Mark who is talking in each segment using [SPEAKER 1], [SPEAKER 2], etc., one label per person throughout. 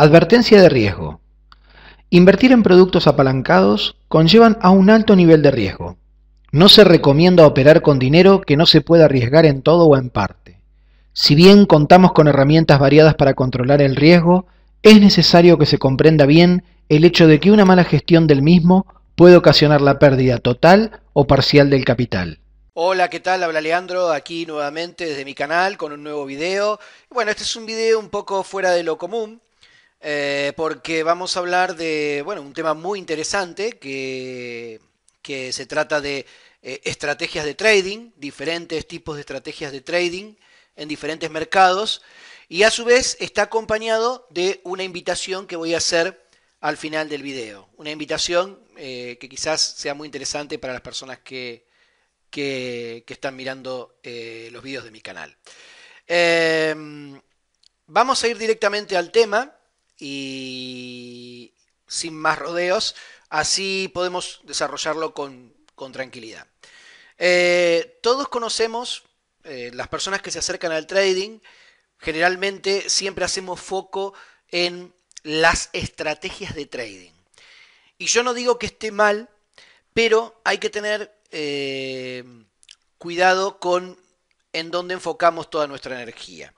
[SPEAKER 1] Advertencia de riesgo. Invertir en productos apalancados conllevan a un alto nivel de riesgo. No se recomienda operar con dinero que no se pueda arriesgar en todo o en parte. Si bien contamos con herramientas variadas para controlar el riesgo, es necesario que se comprenda bien el hecho de que una mala gestión del mismo puede ocasionar la pérdida total o parcial del capital. Hola, ¿qué tal? Habla Leandro aquí nuevamente desde mi canal con un nuevo video. Bueno, este es un video un poco fuera de lo común, eh, porque vamos a hablar de, bueno, un tema muy interesante que, se trata de eh, estrategias de trading, diferentes tipos de estrategias de trading en diferentes mercados, y a su vez está acompañado de una invitación que voy a hacer al final del video. Una invitación eh, que quizás sea muy interesante para las personas que, que, que están mirando los vídeos de mi canal. Em, vamos a ir directamente al tema y sin más rodeos, así podemos desarrollarlo con, tranquilidad. Eh, todos conocemos, eh, las personas que se acercan al trading, generalmente siempre hacemos foco en las estrategias de trading. Y yo no digo que esté mal, pero hay que tener eh, cuidado con en dónde enfocamos toda nuestra energía.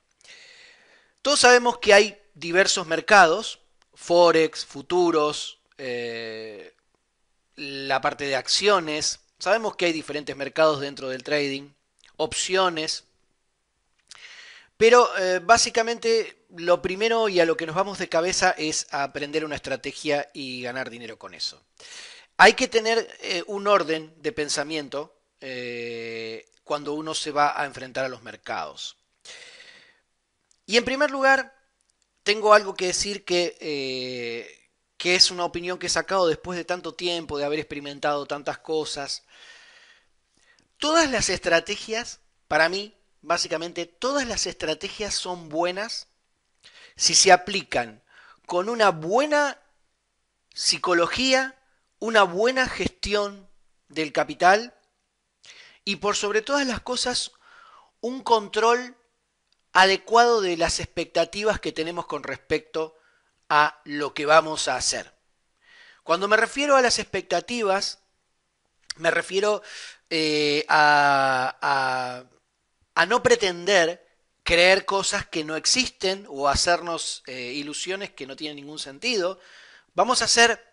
[SPEAKER 1] Todos sabemos que hay diversos mercados, forex, futuros, eh, la parte de acciones. Sabemos que hay diferentes mercados dentro del trading, opciones. Pero eh, básicamente lo primero y a lo que nos vamos de cabeza es aprender una estrategia y ganar dinero con eso. Hay que tener eh, un orden de pensamiento cuando uno se va a enfrentar a los mercados. Y en primer lugar, tengo algo que decir que, eh, que es una opinión que he sacado después de tanto tiempo, de haber experimentado tantas cosas. Todas las estrategias, para mí, básicamente, todas las estrategias son buenas si se aplican con una buena psicología, una buena gestión del capital y por sobre todas las cosas un control adecuado de las expectativas que tenemos con respecto a lo que vamos a hacer. Cuando me refiero a las expectativas, me refiero eh, a, no pretender creer cosas que no existen o hacernos eh, ilusiones que no tienen ningún sentido. Vamos a ser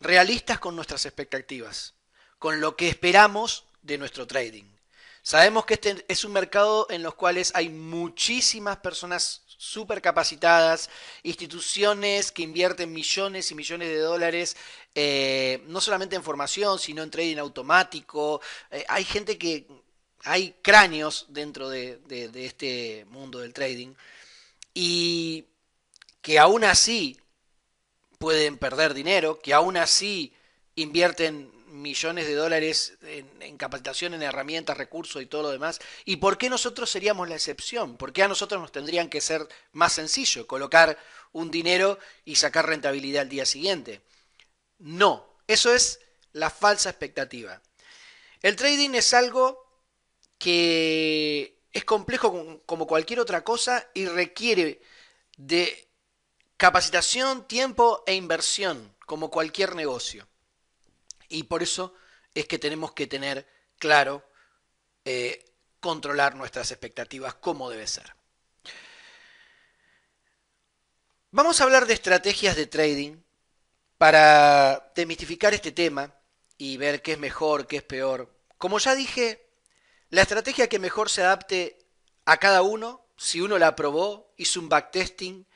[SPEAKER 1] realistas con nuestras expectativas, con lo que esperamos de nuestro trading. Sabemos que este es un mercado en los cuales hay muchísimas personas súper capacitadas, instituciones que invierten millones y millones de dólares, eh, no solamente en formación, sino en trading automático. Eh, hay gente que, hay cráneos dentro de este mundo del trading y que aún así pueden perder dinero, que aún así invierten millones de dólares en, capacitación, en herramientas, recursos y todo lo demás. ¿Y por qué nosotros seríamos la excepción? ¿Por qué a nosotros nos tendrían que ser más sencillo colocar un dinero y sacar rentabilidad al día siguiente? No, eso es la falsa expectativa. El trading es algo que es complejo como cualquier otra cosa y requiere de capacitación, tiempo e inversión, como cualquier negocio. Y por eso es que tenemos que tener claro eh, controlar nuestras expectativas como debe ser. Vamos a hablar de estrategias de trading para demistificar este tema y ver qué es mejor, qué es peor. Como ya dije, la estrategia que mejor se adapte a cada uno, si uno la aprobó, hizo un backtesting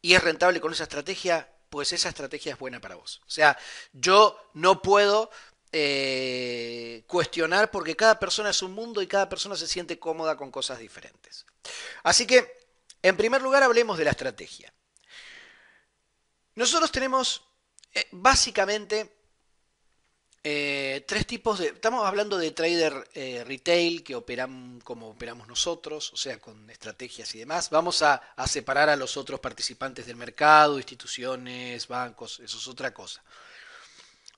[SPEAKER 1] y es rentable con esa estrategia, pues esa estrategia es buena para vos. O sea, yo no puedo eh, cuestionar porque cada persona es un mundo y cada persona se siente cómoda con cosas diferentes. Así que, en primer lugar, hablemos de la estrategia. Nosotros tenemos eh, básicamente eh, tres tipos de. Estamos hablando de trader eh, retail que operan como operamos nosotros, o sea, con estrategias y demás. Vamos a, separar a los otros participantes del mercado, instituciones, bancos, eso es otra cosa.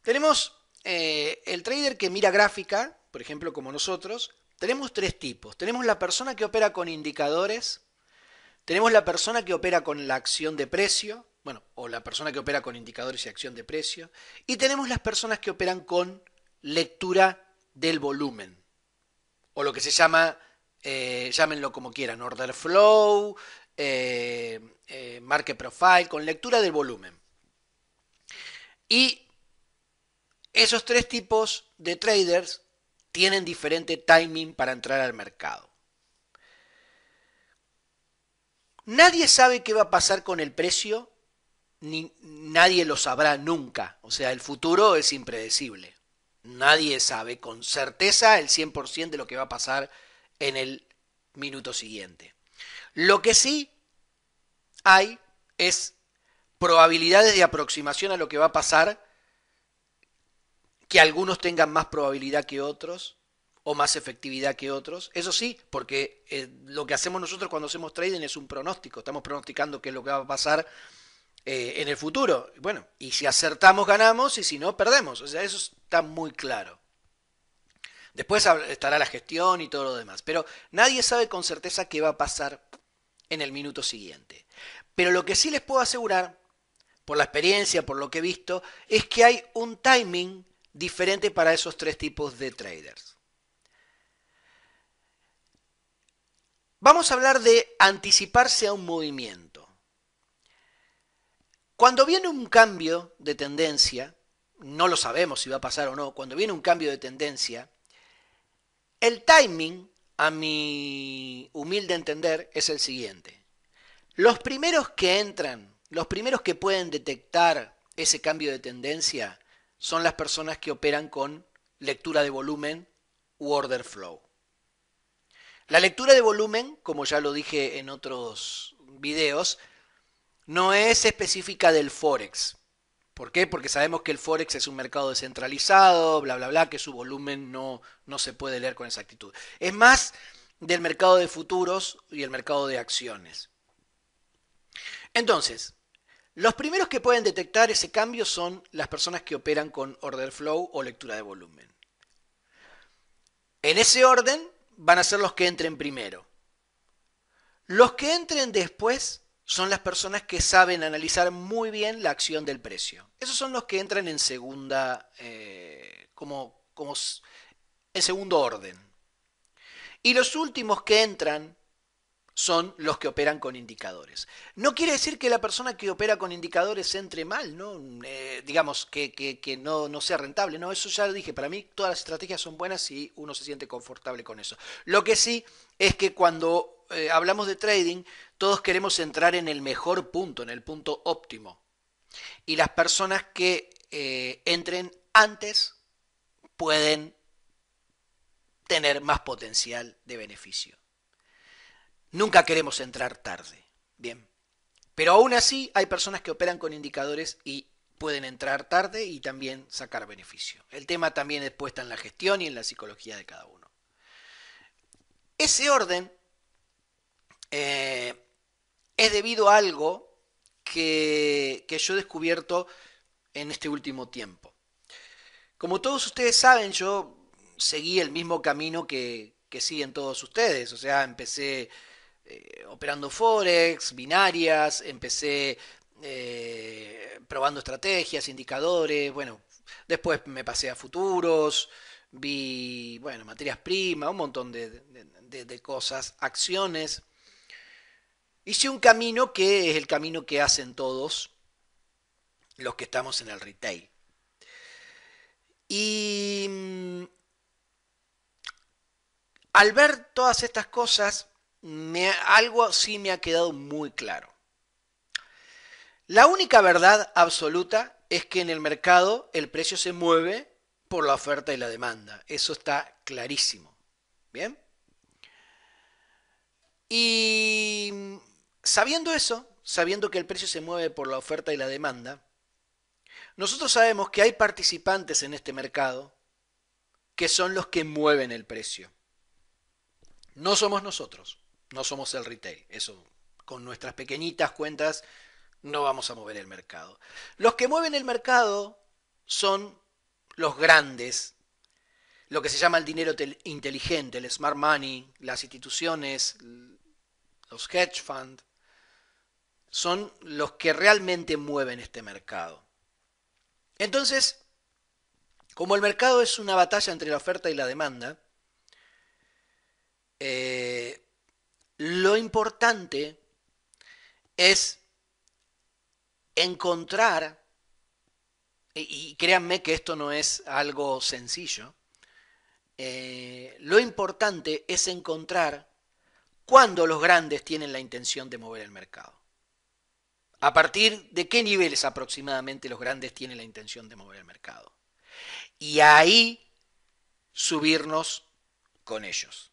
[SPEAKER 1] Tenemos eh, el trader que mira gráfica, por ejemplo, como nosotros. Tenemos tres tipos. Tenemos la persona que opera con indicadores, tenemos la persona que opera con la acción de precio bueno, o la persona que opera con indicadores y acción de precio, y tenemos las personas que operan con lectura del volumen, o lo que se llama, eh, llámenlo como quieran, order flow, eh, eh, market profile, con lectura del volumen. Y esos tres tipos de traders tienen diferente timing para entrar al mercado. Nadie sabe qué va a pasar con el precio ni, nadie lo sabrá nunca. O sea, el futuro es impredecible. Nadie sabe con certeza el 100% de lo que va a pasar en el minuto siguiente. Lo que sí hay es probabilidades de aproximación a lo que va a pasar, que algunos tengan más probabilidad que otros o más efectividad que otros. Eso sí, porque eh, lo que hacemos nosotros cuando hacemos trading es un pronóstico. Estamos pronosticando qué es lo que va a pasar eh, en el futuro. Bueno, y si acertamos ganamos y si no perdemos. O sea, eso está muy claro. Después estará la gestión y todo lo demás. Pero nadie sabe con certeza qué va a pasar en el minuto siguiente. Pero lo que sí les puedo asegurar, por la experiencia, por lo que he visto, es que hay un timing diferente para esos tres tipos de traders. Vamos a hablar de anticiparse a un movimiento. Cuando viene un cambio de tendencia, no lo sabemos si va a pasar o no, cuando viene un cambio de tendencia, el timing, a mi humilde entender, es el siguiente. Los primeros que entran, los primeros que pueden detectar ese cambio de tendencia, son las personas que operan con lectura de volumen u order flow. La lectura de volumen, como ya lo dije en otros videos, no es específica del Forex. ¿Por qué? Porque sabemos que el Forex es un mercado descentralizado, bla, bla, bla, que su volumen no, se puede leer con exactitud. Es más del mercado de futuros y el mercado de acciones. Entonces, los primeros que pueden detectar ese cambio son las personas que operan con order flow o lectura de volumen. En ese orden van a ser los que entren primero. Los que entren después son las personas que saben analizar muy bien la acción del precio. Esos son los que entran en segunda, eh, como, en segundo orden. Y los últimos que entran son los que operan con indicadores. No quiere decir que la persona que opera con indicadores entre mal, ¿no? Eh, digamos, que, no, no, sea rentable. No, eso ya lo dije. Para mí todas las estrategias son buenas y uno se siente confortable con eso. Lo que sí es que cuando eh, hablamos de trading, todos queremos entrar en el mejor punto, en el punto óptimo. Y las personas que eh, entren antes pueden tener más potencial de beneficio. Nunca queremos entrar tarde. Bien. Pero aún así hay personas que operan con indicadores y pueden entrar tarde y también sacar beneficio. El tema también es puesta en la gestión y en la psicología de cada uno. Ese orden eh, es debido a algo que, yo he descubierto en este último tiempo. Como todos ustedes saben, yo seguí el mismo camino que, siguen todos ustedes. O sea, empecé eh, operando Forex, binarias, empecé eh, probando estrategias, indicadores, bueno, después me pasé a futuros, vi, bueno, materias primas, un montón de cosas, acciones. Hice un camino que es el camino que hacen todos los que estamos en el retail. Y mm, al ver todas estas cosas, me, algo sí me ha quedado muy claro. La única verdad absoluta es que en el mercado el precio se mueve por la oferta y la demanda. Eso está clarísimo. ¿Bien? Sabiendo eso, sabiendo que el precio se mueve por la oferta y la demanda, nosotros sabemos que hay participantes en este mercado que son los que mueven el precio. No somos nosotros, no somos el retail. Eso, con nuestras pequeñitas cuentas, no vamos a mover el mercado. Los que mueven el mercado son los grandes, lo que se llama el dinero inteligente, el smart money, las instituciones, los hedge funds, son los que realmente mueven este mercado. Entonces, como el mercado es una batalla entre la oferta y la demanda, eh, lo importante es encontrar, y, créanme que esto no es algo sencillo, eh, lo importante es encontrar cuándo los grandes tienen la intención de mover el mercado. ¿A partir de qué niveles aproximadamente los grandes tienen la intención de mover el mercado? Y ahí subirnos con ellos.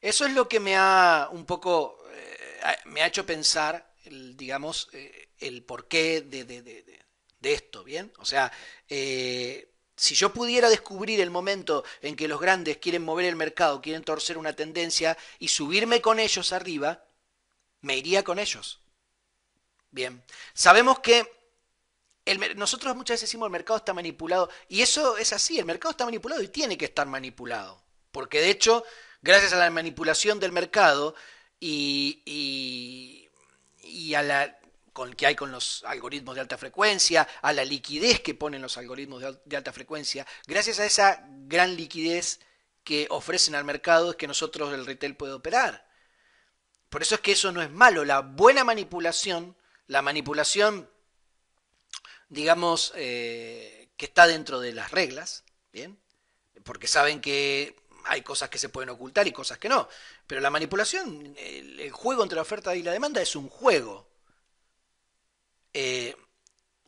[SPEAKER 1] Eso es lo que me ha un poco, eh, me ha hecho pensar, el, digamos, eh, el porqué de, de, esto, ¿bien? O sea, eh, si yo pudiera descubrir el momento en que los grandes quieren mover el mercado, quieren torcer una tendencia y subirme con ellos arriba, me iría con ellos Bien, sabemos que nosotros muchas veces decimos el mercado está manipulado y eso es así, el mercado está manipulado y tiene que estar manipulado, porque de hecho, gracias a la manipulación del mercado y, y, a la con, que hay con los algoritmos de alta frecuencia, a la liquidez que ponen los algoritmos de, de alta frecuencia, gracias a esa gran liquidez que ofrecen al mercado es que nosotros el retail puede operar. Por eso es que eso no es malo, la buena manipulación la manipulación, digamos, eh, que está dentro de las reglas, ¿bien? Porque saben que hay cosas que se pueden ocultar y cosas que no. Pero la manipulación, el, juego entre la oferta y la demanda es un juego. Eh,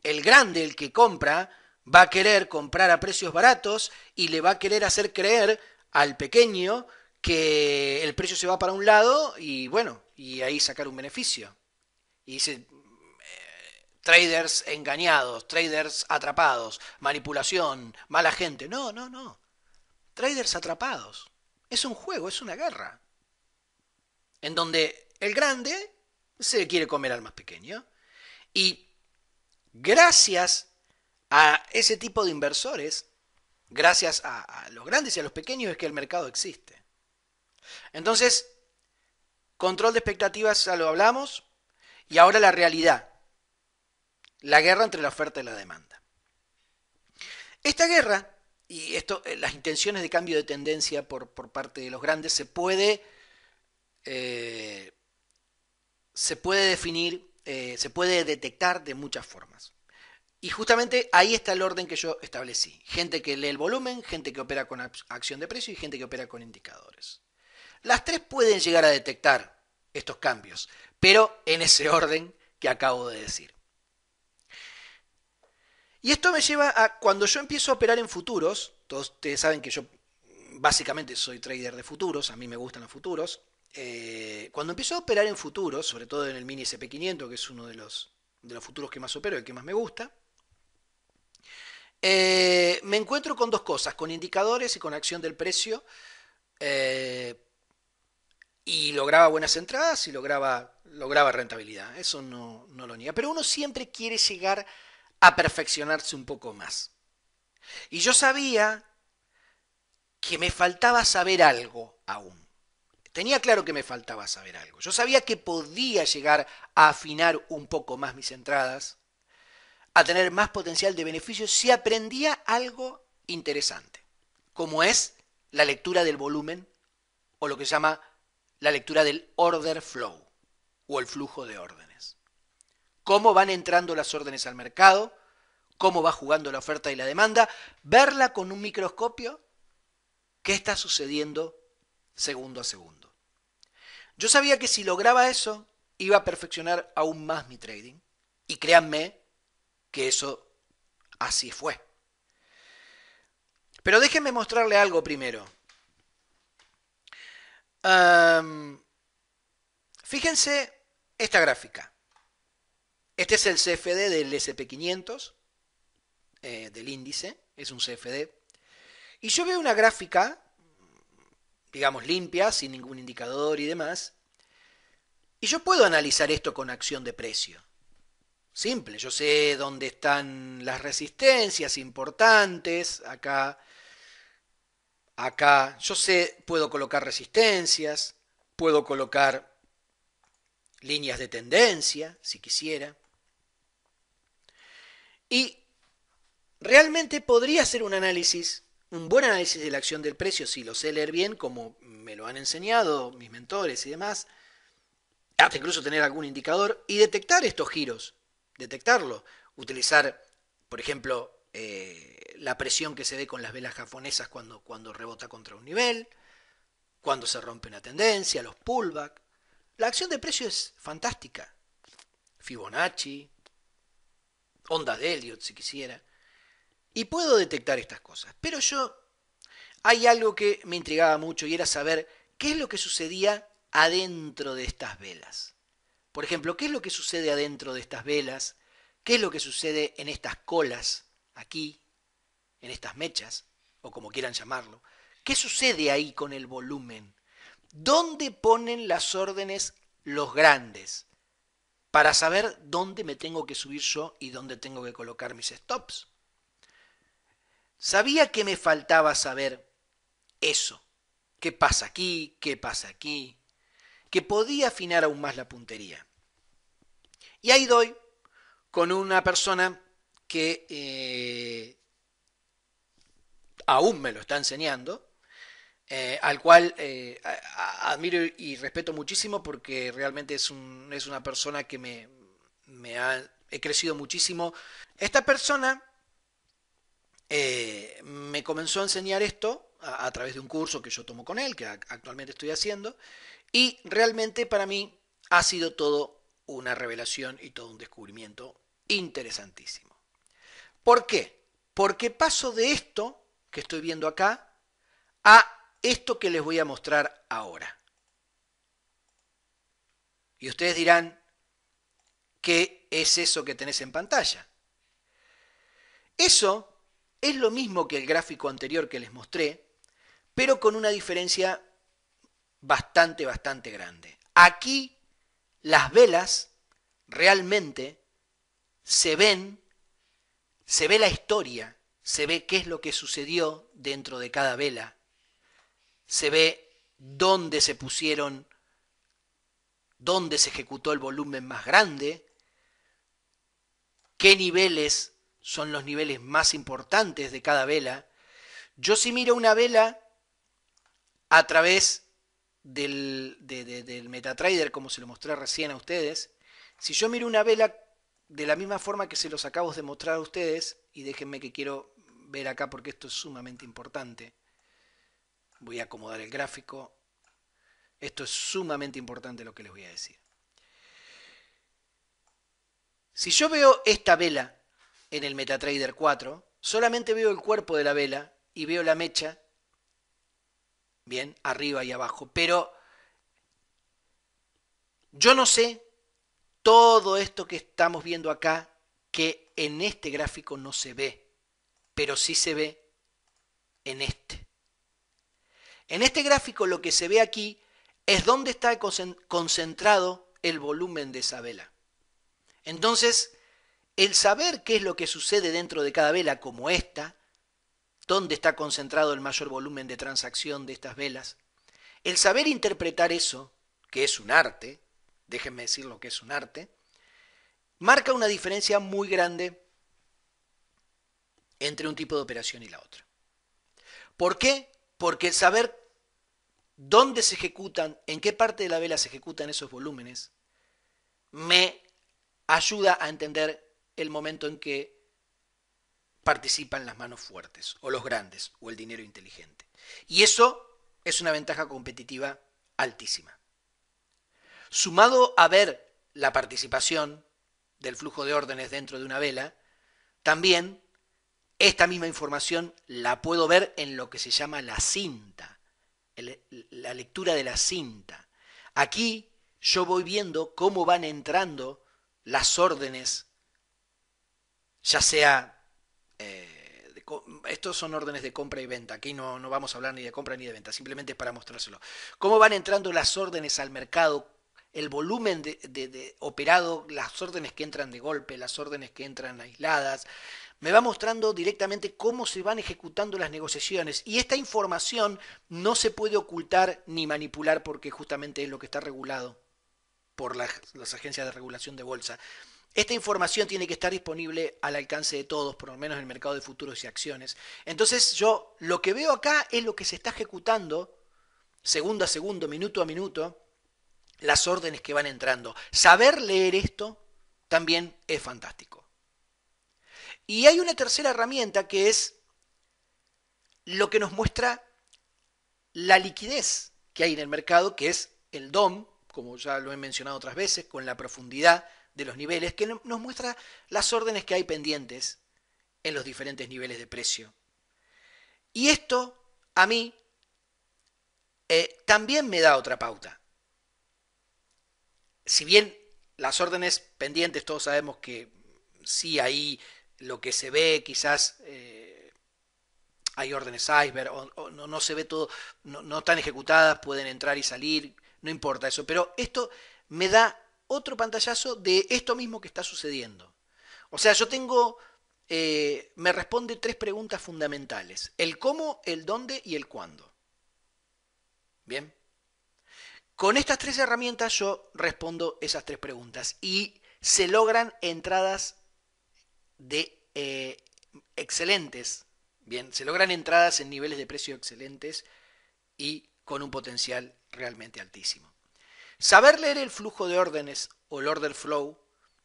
[SPEAKER 1] el grande, el que compra, va a querer comprar a precios baratos y le va a querer hacer creer al pequeño que el precio se va para un lado y bueno, y ahí sacar un beneficio. Y dice, traders engañados, traders atrapados, manipulación, mala gente. No, no, no. Traders atrapados. Es un juego, es una guerra. En donde el grande se quiere comer al más pequeño. Y gracias a ese tipo de inversores, gracias a, a, los grandes y a los pequeños, es que el mercado existe. Entonces, control de expectativas ya lo hablamos. Y ahora la realidad la guerra entre la oferta y la demanda. Esta guerra, y esto, eh, las intenciones de cambio de tendencia por, parte de los grandes, se puede, eh, se puede definir, eh, se puede detectar de muchas formas. Y justamente ahí está el orden que yo establecí. Gente que lee el volumen, gente que opera con acción de precio y gente que opera con indicadores. Las tres pueden llegar a detectar estos cambios, pero en ese orden que acabo de decir. Y esto me lleva a cuando yo empiezo a operar en futuros, todos ustedes saben que yo básicamente soy trader de futuros, a mí me gustan los futuros, eh, cuando empiezo a operar en futuros, sobre todo en el mini SP500, que es uno de los, de los futuros que más opero y que más me gusta, eh, me encuentro con dos cosas, con indicadores y con acción del precio. Eh, y lograba buenas entradas y lograba, lograba rentabilidad. Eso no, no lo niega. Pero uno siempre quiere llegar a perfeccionarse un poco más. Y yo sabía que me faltaba saber algo aún. Tenía claro que me faltaba saber algo. Yo sabía que podía llegar a afinar un poco más mis entradas, a tener más potencial de beneficio si aprendía algo interesante, como es la lectura del volumen o lo que se llama la lectura del order flow o el flujo de orden cómo van entrando las órdenes al mercado, cómo va jugando la oferta y la demanda, verla con un microscopio, qué está sucediendo segundo a segundo. Yo sabía que si lograba eso, iba a perfeccionar aún más mi trading. Y créanme que eso así fue. Pero déjenme mostrarle algo primero. fíjense esta gráfica. Este es el CFD del SP500, eh, del índice, es un CFD. Y yo veo una gráfica, digamos, limpia, sin ningún indicador y demás. Y yo puedo analizar esto con acción de precio. Simple, yo sé dónde están las resistencias importantes, acá, acá, yo sé, puedo colocar resistencias, puedo colocar líneas de tendencia, si quisiera. Y realmente podría hacer un análisis, un buen análisis de la acción del precio, si lo sé leer bien, como me lo han enseñado mis mentores y demás, hasta incluso tener algún indicador y detectar estos giros, detectarlo, utilizar, por ejemplo, eh, la presión que se ve con las velas japonesas cuando, cuando rebota contra un nivel, cuando se rompe una tendencia, los pullback. La acción de precio es fantástica. Fibonacci, ondas de Elliot si quisiera, y puedo detectar estas cosas. Pero yo, hay algo que me intrigaba mucho y era saber qué es lo que sucedía adentro de estas velas. Por ejemplo, ¿qué es lo que sucede adentro de estas velas? ¿Qué es lo que sucede en estas colas, aquí, en estas mechas, o como quieran llamarlo? ¿Qué sucede ahí con el volumen? ¿Dónde ponen las órdenes los grandes? para saber dónde me tengo que subir yo y dónde tengo que colocar mis stops. Sabía que me faltaba saber eso. ¿Qué pasa aquí? ¿Qué pasa aquí? Que podía afinar aún más la puntería. Y ahí doy con una persona que eh, aún me lo está enseñando, eh, al cual eh, admiro y respeto muchísimo porque realmente es, una persona que me, ha, he crecido muchísimo. Esta persona eh, me comenzó a enseñar esto a, través de un curso que yo tomo con él, que actualmente estoy haciendo, y realmente para mí ha sido todo una revelación y todo un descubrimiento interesantísimo. ¿Por qué? Porque paso de esto que estoy viendo acá a esto que les voy a mostrar ahora. Y ustedes dirán, ¿qué es eso que tenés en pantalla? Eso es lo mismo que el gráfico anterior que les mostré, pero con una diferencia bastante, bastante grande. Aquí las velas realmente se ven, se ve la historia, se ve qué es lo que sucedió dentro de cada vela se ve dónde se pusieron, dónde se ejecutó el volumen más grande, qué niveles son los niveles más importantes de cada vela. Yo si miro una vela a través del, de, del MetaTrader, como se lo mostré recién a ustedes, si yo miro una vela de la misma forma que se los acabo de mostrar a ustedes, y déjenme que quiero ver acá porque esto es sumamente importante. Voy a acomodar el gráfico. Esto es sumamente importante lo que les voy a decir. Si yo veo esta vela en el MetaTrader 4, solamente veo el cuerpo de la vela y veo la mecha, bien, arriba y abajo, pero yo no sé todo esto que estamos viendo acá que en este gráfico no se ve, pero sí se ve en este. En este gráfico lo que se ve aquí es dónde está concentrado el volumen de esa vela. Entonces, el saber qué es lo que sucede dentro de cada vela como esta, dónde está concentrado el mayor volumen de transacción de estas velas, el saber interpretar eso, que es un arte, déjenme decir lo que es un arte, marca una diferencia muy grande entre un tipo de operación y la otra. ¿Por qué? Porque el saber dónde se ejecutan, en qué parte de la vela se ejecutan esos volúmenes, me ayuda a entender el momento en que participan las manos fuertes, o los grandes, o el dinero inteligente. Y eso es una ventaja competitiva altísima. Sumado a ver la participación del flujo de órdenes dentro de una vela, también esta misma información la puedo ver en lo que se llama la cinta la lectura de la cinta. Aquí yo voy viendo cómo van entrando las órdenes, ya sea, eh, estos son órdenes de compra y venta, aquí no, no vamos a hablar ni de compra ni de venta, simplemente es para mostrárselo, cómo van entrando las órdenes al mercado, el volumen de, operado, las órdenes que entran de golpe, las órdenes que entran aisladas, me va mostrando directamente cómo se van ejecutando las negociaciones. Y esta información no se puede ocultar ni manipular porque justamente es lo que está regulado por las, agencias de regulación de bolsa. Esta información tiene que estar disponible al alcance de todos, por lo menos en el mercado de futuros y acciones. Entonces yo lo que veo acá es lo que se está ejecutando segundo a segundo, minuto a minuto, las órdenes que van entrando. Saber leer esto también es fantástico. Y hay una tercera herramienta que es lo que nos muestra la liquidez que hay en el mercado, que es el DOM, como ya lo he mencionado otras veces, con la profundidad de los niveles, que nos muestra las órdenes que hay pendientes en los diferentes niveles de precio. Y esto a mí eh, también me da otra pauta. Si bien las órdenes pendientes, todos sabemos que sí, hay lo que se ve quizás... Eh, hay órdenes iceberg, o, no, se ve todo, no, están ejecutadas, pueden entrar y salir, no importa eso. Pero esto me da otro pantallazo de esto mismo que está sucediendo. O sea, yo tengo, eh, me responde tres preguntas fundamentales. El cómo, el dónde y el cuándo. Bien. Con estas tres herramientas yo respondo esas tres preguntas y se logran entradas de eh, excelentes. Bien, se logran entradas en niveles de precio excelentes y con un potencial realmente altísimo. Saber leer el flujo de órdenes o el order flow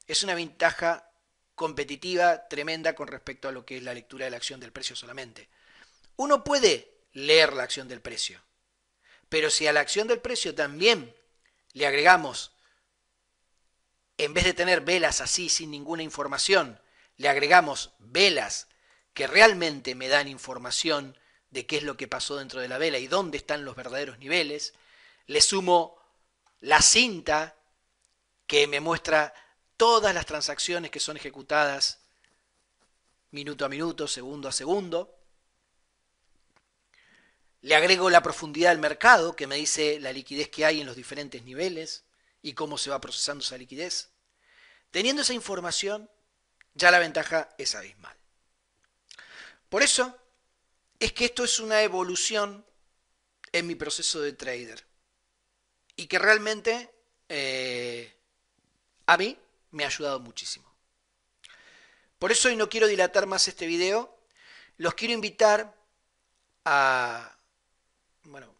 [SPEAKER 1] es una ventaja competitiva tremenda con respecto a lo que es la lectura de la acción del precio solamente. Uno puede leer la acción del precio, pero si a la acción del precio también le agregamos, en vez de tener velas así sin ninguna información, le agregamos velas que realmente me dan información de qué es lo que pasó dentro de la vela y dónde están los verdaderos niveles, le sumo la cinta que me muestra todas las transacciones que son ejecutadas minuto a minuto, segundo a segundo. Le agrego la profundidad del mercado que me dice la liquidez que hay en los diferentes niveles y cómo se va procesando esa liquidez. Teniendo esa información, ya la ventaja es abismal. Por eso es que esto es una evolución en mi proceso de trader y que realmente eh, a mí me ha ayudado muchísimo. Por eso hoy no quiero dilatar más este video, los quiero invitar a, bueno,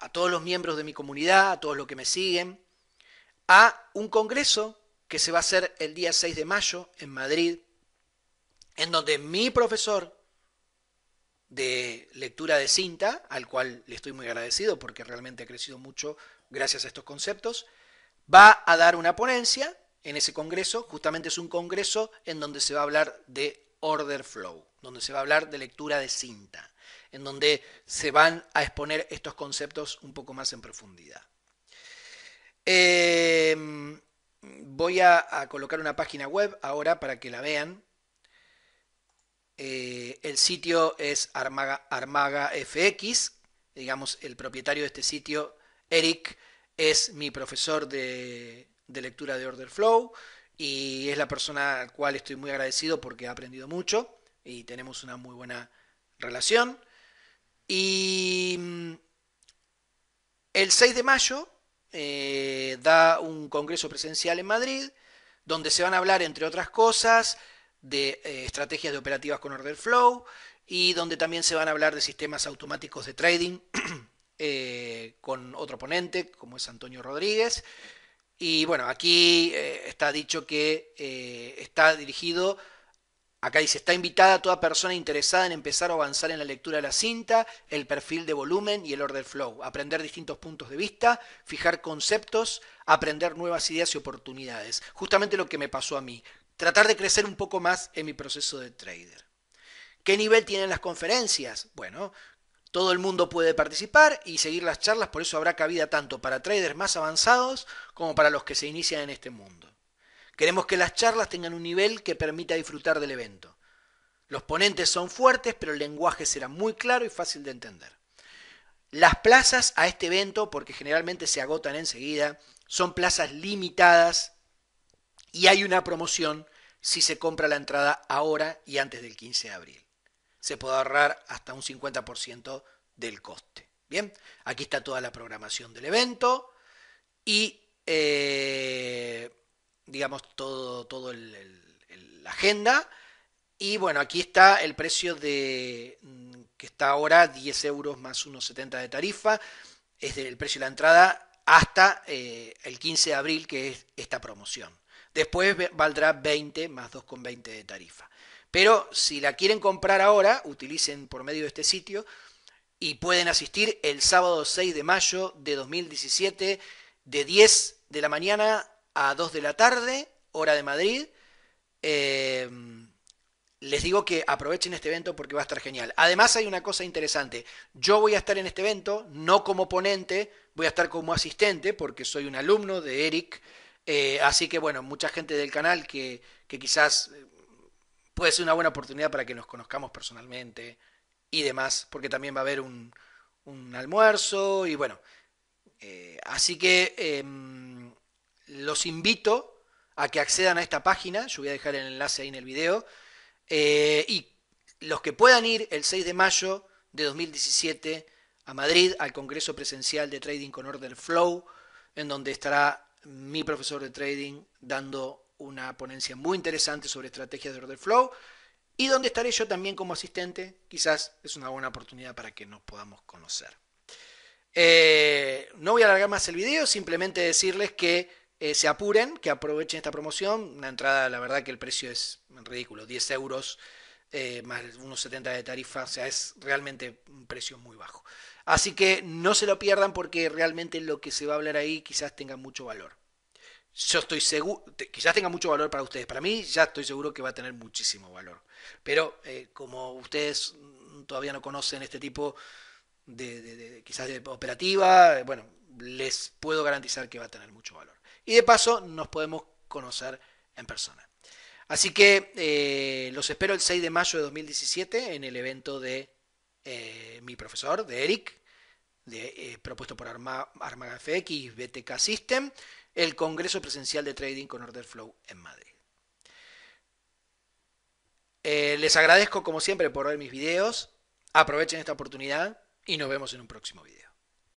[SPEAKER 1] a todos los miembros de mi comunidad, a todos los que me siguen, a un congreso que se va a hacer el día 6 de mayo en Madrid, en donde mi profesor de lectura de cinta, al cual le estoy muy agradecido porque realmente ha crecido mucho gracias a estos conceptos, va a dar una ponencia en ese congreso, justamente es un congreso en donde se va a hablar de order flow, donde se va a hablar de lectura de cinta, en donde se van a exponer estos conceptos un poco más en profundidad. Eh, Voy a, colocar una página web ahora para que la vean. Eh, el sitio es Armaga, FX, digamos, el propietario de este sitio, Eric, es mi profesor de, de lectura de Order Flow y es la persona al cual estoy muy agradecido porque ha aprendido mucho y tenemos una muy buena relación. Y mm, el 6 de mayo eh, da un congreso presencial en Madrid, donde se van a hablar, entre otras cosas, de eh, estrategias de operativas con order flow y donde también se van a hablar de sistemas automáticos de trading eh, con otro ponente, como es Antonio Rodríguez. Y bueno, aquí está dicho que está dirigido Acá dice, está invitada toda persona interesada en empezar o avanzar en la lectura de la cinta, el perfil de volumen y el order flow, aprender distintos puntos de vista, fijar conceptos, aprender nuevas ideas y oportunidades. Justamente lo que me pasó a mí, tratar de crecer un poco más en mi proceso de trader. ¿Qué nivel tienen las conferencias? Bueno, todo el mundo puede participar y seguir las charlas, por eso habrá cabida tanto para traders más avanzados como para los que se inician en este mundo. Queremos que las charlas tengan un nivel que permita disfrutar del evento. Los ponentes son fuertes, pero el lenguaje será muy claro y fácil de entender. Las plazas a este evento, porque generalmente se agotan enseguida, son plazas limitadas y hay una promoción si se compra la entrada ahora y antes del 15 de abril. Se puede ahorrar hasta un 50% del coste. Bien, aquí está toda la programación del evento y eh, digamos, todo, todo el, agenda. Y bueno, aquí está el precio de mm, que está ahora 10 euros más 1,70 de tarifa. Es el precio de la entrada hasta eh, el 15 de abril, que es esta promoción. Después valdrá 20 más 2,20 de tarifa. Pero si la quieren comprar ahora, utilicen por medio de este sitio y pueden asistir el sábado 6 de mayo de 2017 de 10 de la mañana a 2 de la tarde, hora de Madrid. Eh, les digo que aprovechen este evento porque va a estar genial. Además hay una cosa interesante. Yo voy a estar en este evento, no como ponente, voy a estar como asistente porque soy un alumno de Eric. Eh, así que bueno, mucha gente del canal que, quizás eh, puede ser una buena oportunidad para que nos conozcamos personalmente y demás, porque también va a haber un, un almuerzo y bueno. así que em, los invito a que accedan a esta página, yo voy a dejar el enlace ahí en el video, eh, y los que puedan ir el 6 de mayo de 2017 a Madrid al Congreso Presencial de Trading con Order Flow, en donde estará mi profesor de trading dando una ponencia muy interesante sobre estrategias de Order Flow y donde estaré yo también como asistente. Quizás es una buena oportunidad para que nos podamos conocer. Eh, no voy a alargar más el video, simplemente decirles que eh, se apuren, que aprovechen esta promoción. Una entrada, la verdad que el precio es ridículo, 10 euros eh, más unos 70 de tarifa, o sea, es realmente un precio muy bajo. Así que no se lo pierdan porque realmente lo que se va a hablar ahí quizás tenga mucho valor. Yo estoy seguro, quizás tenga mucho valor para ustedes, para mí ya estoy seguro que va a tener muchísimo valor. Pero eh, como ustedes todavía no conocen este tipo de, quizás de operativa, bueno, les puedo garantizar que va a tener mucho valor y de paso nos podemos conocer en persona. Así que eh, los espero el 6 de mayo de 2017 en el evento de eh, mi profesor, de Eric, eh, propuesto por Arma, BTK System, el Congreso Presencial de Trading con Order Flow en Madrid. les agradezco como siempre por ver mis videos, aprovechen esta oportunidad y nos vemos en un próximo video.